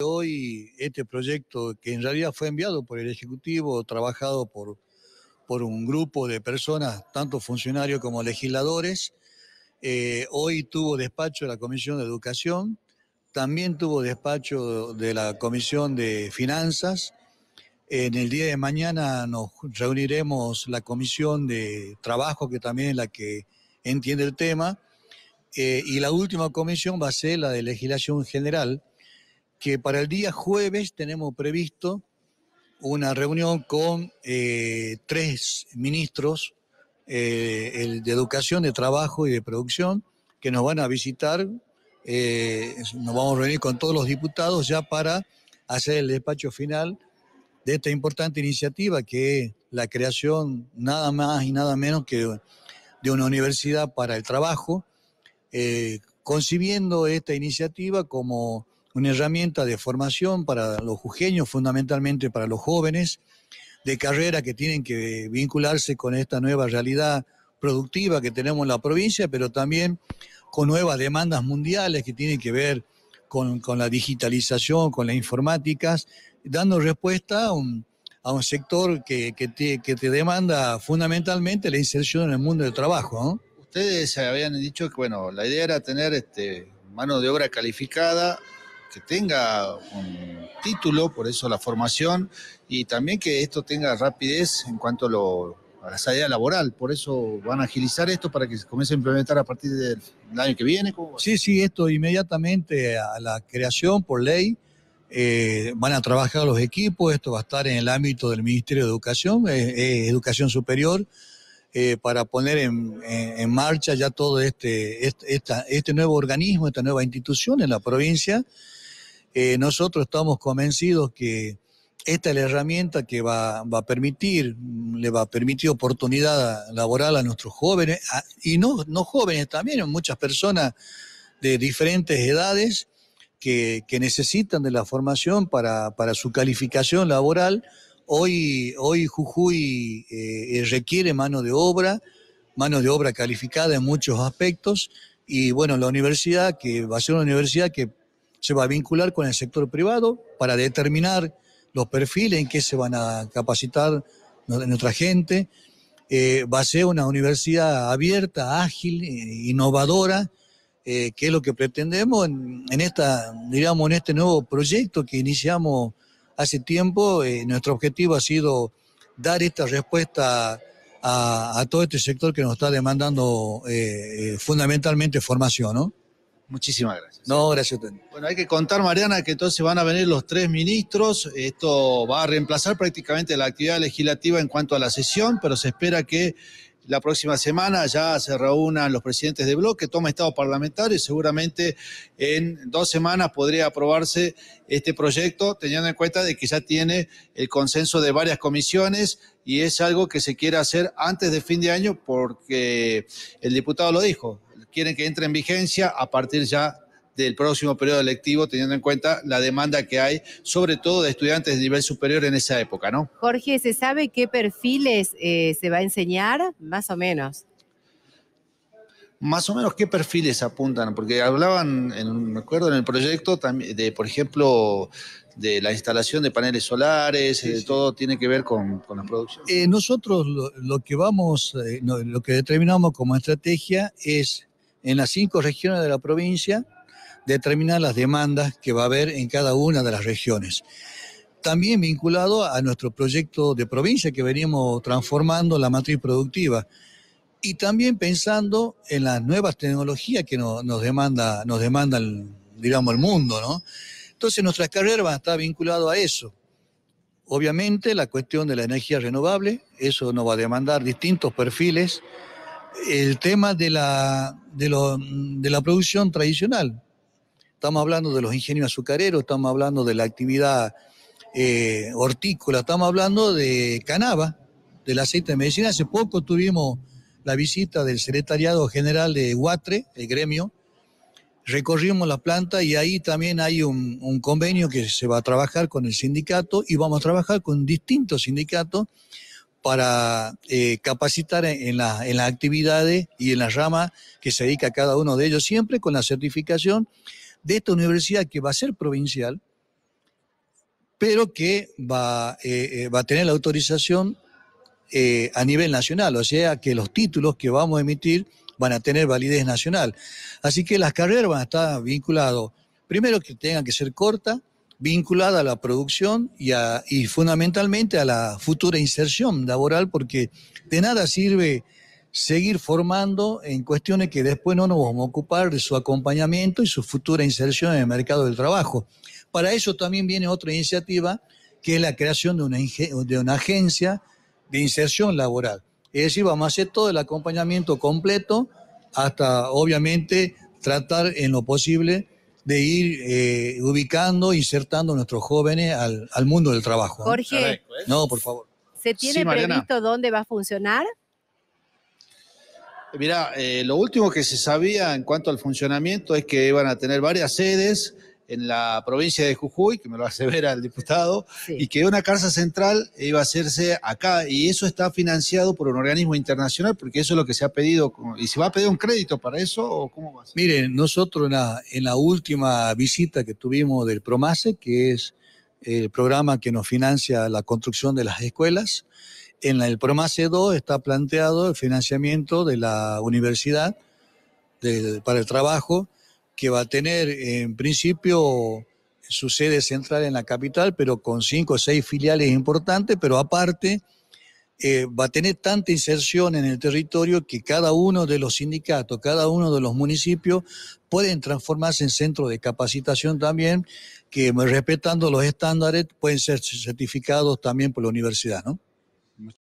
Hoy este proyecto, que en realidad fue enviado por el Ejecutivo, trabajado por, por un grupo de personas, tanto funcionarios como legisladores, eh, hoy tuvo despacho de la Comisión de Educación, también tuvo despacho de la Comisión de Finanzas. En el día de mañana nos reuniremos la Comisión de Trabajo, que también es la que entiende el tema. Eh, y la última comisión va a ser la de legislación general, que para el día jueves tenemos previsto una reunión con eh, tres ministros, eh, de Educación, de Trabajo y de Producción, que nos van a visitar. Eh, nos vamos a reunir con todos los diputados ya para hacer el despacho final de esta importante iniciativa que es la creación nada más y nada menos que de una universidad para el trabajo, concibiendo esta iniciativa como una herramienta de formación para los jujeños, fundamentalmente para los jóvenes de carrera que tienen que vincularse con esta nueva realidad productiva que tenemos en la provincia, pero también con nuevas demandas mundiales que tienen que ver con, la digitalización, con las informáticas, dando respuesta a un, sector que, te, demanda fundamentalmente la inserción en el mundo del trabajo. Ustedes habían dicho que bueno, la idea era tener este, mano de obra calificada que tenga un título, por eso la formación, y también que esto tenga rapidez en cuanto a, lo, la salida laboral. Por eso van a agilizar esto para que se comience a implementar a partir del año que viene. Sí, sí, esto inmediatamente a la creación por ley. Eh, van a trabajar los equipos, esto va a estar en el ámbito del Ministerio de Educación, eh, eh, Educación Superior, para poner en, marcha ya todo este, este nuevo organismo, esta nueva institución en la provincia, eh, nosotros estamos convencidos que esta es la herramienta que va, a permitir, mm, le va a permitir oportunidad laboral a nuestros jóvenes, y no, jóvenes también, muchas personas de diferentes edades que, necesitan de la formación para, su calificación laboral. Hoy, hoy Jujuy eh, eh, requiere mano de obra, mano de obra calificada en muchos aspectos, y bueno, la universidad, que va a ser una universidad que se va a vincular con el sector privado para determinar los perfiles en que se van a capacitar nuestra gente. Eh, va a ser una universidad abierta, ágil, eh, innovadora, eh, que es lo que pretendemos en, esta, digamos, en este nuevo proyecto que iniciamos hace tiempo. nuestro objetivo ha sido dar esta respuesta a, todo este sector que nos está demandando fundamentalmente formación, ¿no? Muchísimas gracias. No, gracias a usted. Bueno, hay que contar, Mariana, que entonces van a venir los tres ministros. Esto va a reemplazar prácticamente la actividad legislativa en cuanto a la sesión, pero se espera que la próxima semana ya se reúnan los presidentes de bloque, toma estado parlamentario y seguramente en dos semanas podría aprobarse este proyecto, teniendo en cuenta de que ya tiene el consenso de varias comisiones y es algo que se quiere hacer antes de fin de año porque el diputado lo dijo, quieren que entre en vigencia a partir ya del próximo periodo electivo, teniendo en cuenta la demanda que hay, sobre todo de estudiantes de nivel superior en esa época, ¿no? Jorge, ¿se sabe qué perfiles eh, se va a enseñar? Más o menos. Más o menos qué perfiles apuntan, porque hablaban, en, me acuerdo, en el proyecto, de, por ejemplo, de la instalación de paneles solares, eh, todo tiene que ver con, la producción. Eh, nosotros lo, que vamos, lo que determinamos como estrategia es en las cinco regiones de la provincia, determinar las demandas que va a haber en cada una de las regiones. También vinculado a nuestro proyecto de provincia que venimos transformando la matriz productiva y también pensando en las nuevas tecnologías que nos, demanda, nos demanda el, digamos, el mundo, ¿no? Entonces nuestras carreras va a estar vinculadas a eso. Obviamente la cuestión de la energía renovable, eso nos va a demandar distintos perfiles el tema de la, de, la producción tradicional. Estamos hablando de los ingenios azucareros, estamos hablando de la actividad eh, hortícola, estamos hablando de canaba, del aceite de medicina. Hace poco tuvimos la visita del secretariado general de Huatre, el gremio, recorrimos la planta y ahí también hay un, convenio que se va a trabajar con el sindicato y vamos a trabajar con distintos sindicatos para eh, capacitar en, las actividades y en las ramas que se dedica a cada uno de ellos, siempre con la certificación de esta universidad que va a ser provincial, pero que va, eh, eh, va a tener la autorización a nivel nacional, o sea que los títulos que vamos a emitir van a tener validez nacional. Así que las carreras van a estar vinculadas, primero que tengan que ser cortas, vinculada a la producción y, fundamentalmente a la futura inserción laboral, porque de nada sirve seguir formando en cuestiones que después no nos vamos a ocupar de su acompañamiento y su futura inserción en el mercado del trabajo. Para eso también viene otra iniciativa, que es la creación de una, de una agencia de inserción laboral. Es decir, vamos a hacer todo el acompañamiento completo hasta, obviamente, tratar en lo posible de ir eh, ubicando, insertando a nuestros jóvenes al, mundo del trabajo. Jorge, ¿eh? por favor. ¿Se tiene previsto dónde va a funcionar? Mirá, eh, lo último que se sabía en cuanto al funcionamiento es que iban a tener varias sedes en la provincia de Jujuy, que me lo hace ver al diputado, y que una casa central iba a hacerse acá, y eso está financiado por un organismo internacional, porque eso es lo que se ha pedido, y se va a pedir un crédito para eso, o cómo va a ser? Miren, nosotros en la, última visita que tuvimos del PROMASE, que es el programa que nos financia la construcción de las escuelas, en el PROMASE 2 está planteado el financiamiento de la universidad para el trabajo, que va a tener en principio su sede central en la capital, pero con cinco o seis filiales importantes, pero aparte eh, va a tener tanta inserción en el territorio que cada uno de los sindicatos, cada uno de los municipios pueden transformarse en centro de capacitación también, que respetando los estándares pueden ser certificados también por la universidad, ¿no?